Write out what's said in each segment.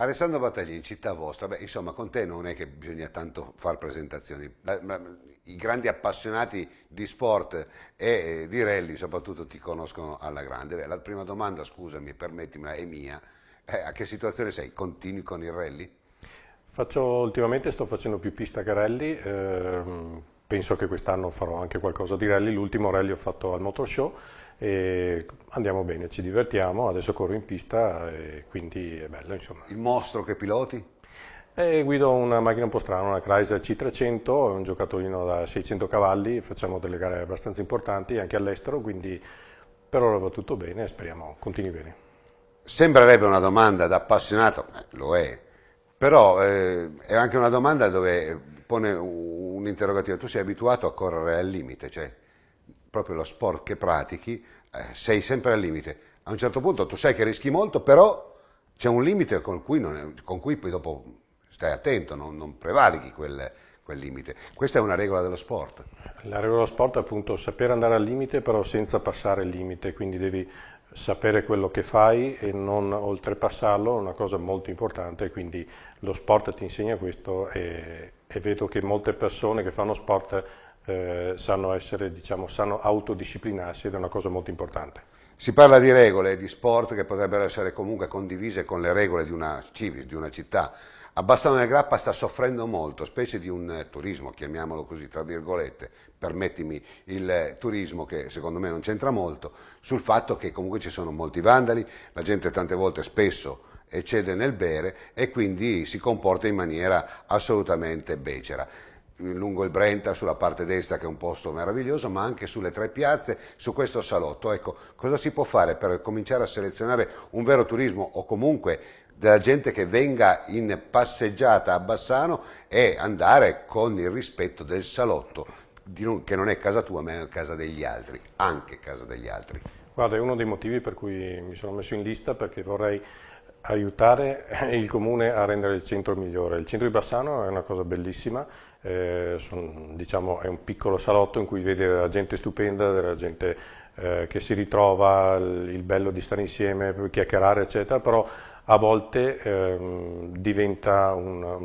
Alessandro Battaglia in città vostra, beh, insomma con te non è che bisogna tanto fare presentazioni, i grandi appassionati di sport e di rally soprattutto ti conoscono alla grande. Beh, la prima domanda, scusami, permettimela, è mia, eh, a che situazione sei? Continui con il rally? Faccio, ultimamente sto facendo più pista che rally, ehm penso che quest'anno farò anche qualcosa di rally, l'ultimo rally ho fatto al Motor Show e andiamo bene, ci divertiamo, adesso corro in pista e quindi è bello insomma. Il mostro che piloti? E guido una macchina un po' strana, una Chrysler C300, è un giocattolino da 600 cavalli, facciamo delle gare abbastanza importanti anche all'estero, quindi per ora va tutto bene e speriamo continui bene. Sembrerebbe una domanda da appassionato, eh, lo è, però eh, è anche una domanda dove pone un interrogativo. Tu sei abituato a correre al limite, cioè proprio lo sport che pratichi, eh, sei sempre al limite. A un certo punto tu sai che rischi molto, però c'è un limite con cui, è, con cui poi dopo stai attento, non, non prevarichi quel, quel limite. Questa è una regola dello sport. La regola dello sport è appunto sapere andare al limite però senza passare il limite, quindi devi sapere quello che fai e non oltrepassarlo è una cosa molto importante, quindi lo sport ti insegna questo e e vedo che molte persone che fanno sport eh, sanno, essere, diciamo, sanno autodisciplinarsi ed è una cosa molto importante. Si parla di regole, di sport che potrebbero essere comunque condivise con le regole di una civis, di una città, a Bassano della Grappa sta soffrendo molto, specie di un eh, turismo, chiamiamolo così, tra virgolette, permettimi il eh, turismo che secondo me non c'entra molto, sul fatto che comunque ci sono molti vandali, la gente tante volte spesso eccede nel bere e quindi si comporta in maniera assolutamente becera lungo il Brenta, sulla parte destra che è un posto meraviglioso, ma anche sulle tre piazze, su questo salotto. Ecco, cosa si può fare per cominciare a selezionare un vero turismo o comunque della gente che venga in passeggiata a Bassano e andare con il rispetto del salotto, che non è casa tua ma è casa degli altri, anche casa degli altri. Guarda, è uno dei motivi per cui mi sono messo in lista perché vorrei aiutare il comune a rendere il centro migliore. Il centro di Bassano è una cosa bellissima, eh, sono, diciamo, è un piccolo salotto in cui vedi la gente stupenda, della gente eh, che si ritrova, il bello di stare insieme, chiacchierare eccetera, però a volte ehm, diventa una,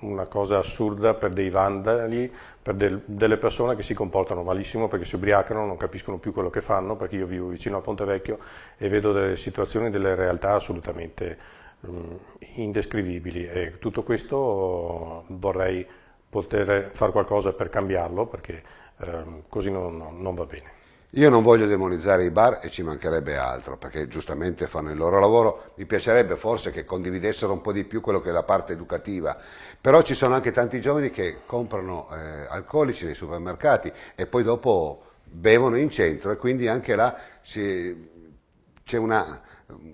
una, cosa assurda per dei vandali, per del, delle persone che si comportano malissimo perché si ubriacano, non capiscono più quello che fanno, perché io vivo vicino a Ponte Vecchio e vedo delle situazioni, delle realtà assolutamente ehm, indescrivibili e tutto questo vorrei poter fare qualcosa per cambiarlo perché ehm, così non, non va bene. Io non voglio demonizzare i bar e ci mancherebbe altro, perché giustamente fanno il loro lavoro. Mi piacerebbe forse che condividessero un po' di più quello che è la parte educativa, però ci sono anche tanti giovani che comprano eh, alcolici nei supermercati e poi dopo bevono in centro e quindi anche là c'è una,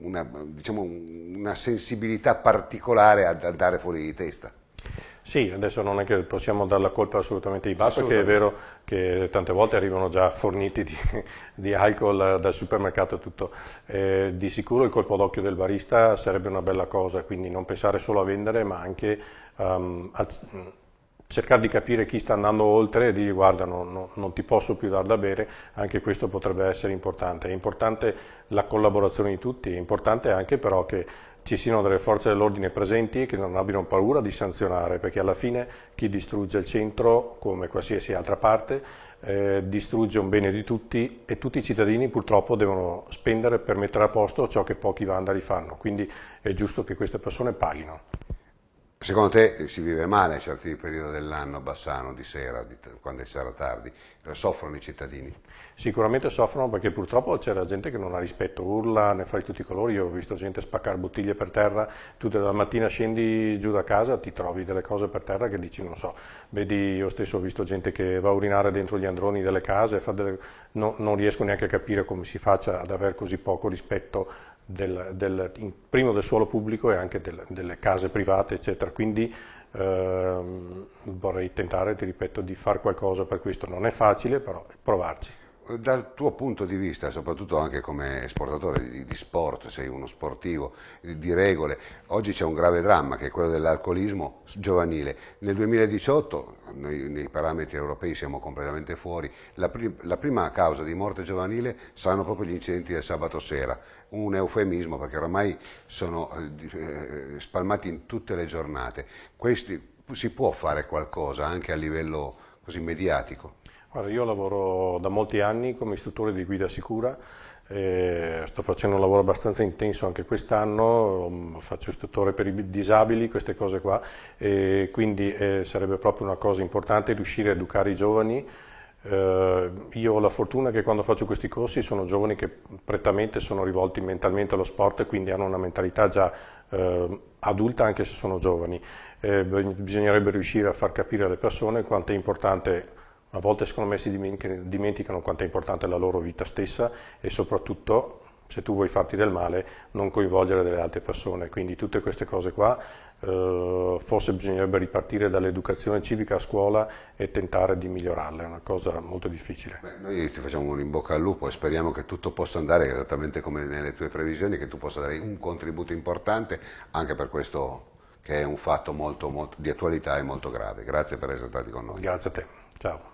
una, diciamo, una sensibilità particolare ad andare fuori di testa. Sì, adesso non è che possiamo dare la colpa assolutamente ai bar, perché è vero che tante volte arrivano già forniti di, di alcol dal supermercato e tutto. Eh, di sicuro il colpo d'occhio del barista sarebbe una bella cosa, quindi non pensare solo a vendere, ma anche um, a cercare di capire chi sta andando oltre e dire guarda non, non, non ti posso più dar da bere, anche questo potrebbe essere importante. È importante la collaborazione di tutti, è importante anche però che ci siano delle forze dell'ordine presenti e che non abbiano paura di sanzionare, perché alla fine chi distrugge il centro, come qualsiasi altra parte, eh, distrugge un bene di tutti e tutti i cittadini purtroppo devono spendere per mettere a posto ciò che pochi vandali fanno, quindi è giusto che queste persone paghino. Secondo te si vive male a certi periodi dell'anno a Bassano, di sera, di, quando è sera tardi? Soffrono i cittadini? Sicuramente soffrono perché purtroppo c'è la gente che non ha rispetto, urla, ne fai tutti i colori. Io ho visto gente spaccare bottiglie per terra, tu dalla mattina scendi giù da casa, ti trovi delle cose per terra che dici non so. Vedi, io stesso ho visto gente che va a urinare dentro gli androni delle case, delle... No, non riesco neanche a capire come si faccia ad avere così poco rispetto del, del, primo del suolo pubblico e anche del, delle case private, eccetera quindi ehm, vorrei tentare, ti ripeto, di fare qualcosa per questo, non è facile, però provarci dal tuo punto di vista, soprattutto anche come esportatore di, di sport, sei uno sportivo di, di regole, oggi c'è un grave dramma che è quello dell'alcolismo giovanile. Nel 2018 noi nei parametri europei siamo completamente fuori. La, pri la, prima causa di morte giovanile saranno proprio gli incidenti del sabato sera, un eufemismo perché oramai sono eh, eh spalmati in tutte le giornate. Questi, si può fare qualcosa anche a livello così mediatico? Guarda, io lavoro da molti anni come istruttore di guida sicura eh, sto facendo un lavoro abbastanza intenso anche quest'anno, mm, faccio istruttore per i disabili, queste cose qua, eh, quindi eh, sarebbe proprio una cosa importante riuscire a educare i giovani. Eh, io ho la fortuna che quando faccio questi corsi sono giovani che prettamente sono rivolti mentalmente allo sport e quindi hanno una mentalità già eh, adulta anche se sono giovani. Eh, bisognerebbe riuscire a far capire alle persone quanto è importante a volte secondo me si dimenticano quanto è importante la loro vita stessa e soprattutto se tu vuoi farti del male non coinvolgere delle altre persone. Quindi tutte queste cose qua eh, forse bisognerebbe ripartire dall'educazione civica a scuola e tentare di migliorarla, è una cosa molto difficile. Beh, noi ti facciamo un in bocca al lupo e speriamo che tutto possa andare esattamente come nelle tue previsioni, che tu possa dare un contributo importante anche per questo che è un fatto molto, molto di attualità e molto grave. Grazie per essere stati con noi. Grazie a te. Ciao.